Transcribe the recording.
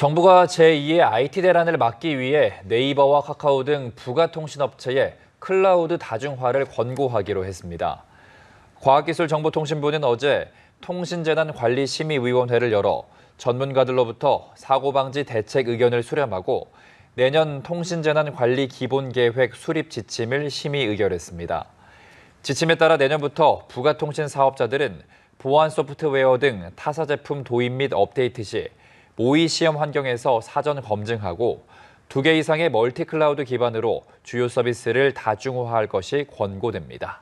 정부가 제2의 IT 대란을 막기 위해 네이버와 카카오 등 부가통신업체에 클라우드 다중화를 권고하기로 했습니다. 과학기술정보통신부는 어제 통신재난관리심의위원회를 열어 전문가들로부터 사고방지 대책 의견을 수렴하고 내년 통신재난관리기본계획 수립 지침을 심의 의결했습니다. 지침에 따라 내년부터 부가통신 사업자들은 보안 소프트웨어 등 타사 제품 도입 및 업데이트 시 모의 시험 환경에서 사전 검증하고 두 개 이상의 멀티 클라우드 기반으로 주요 서비스를 다중화할 것이 권고됩니다.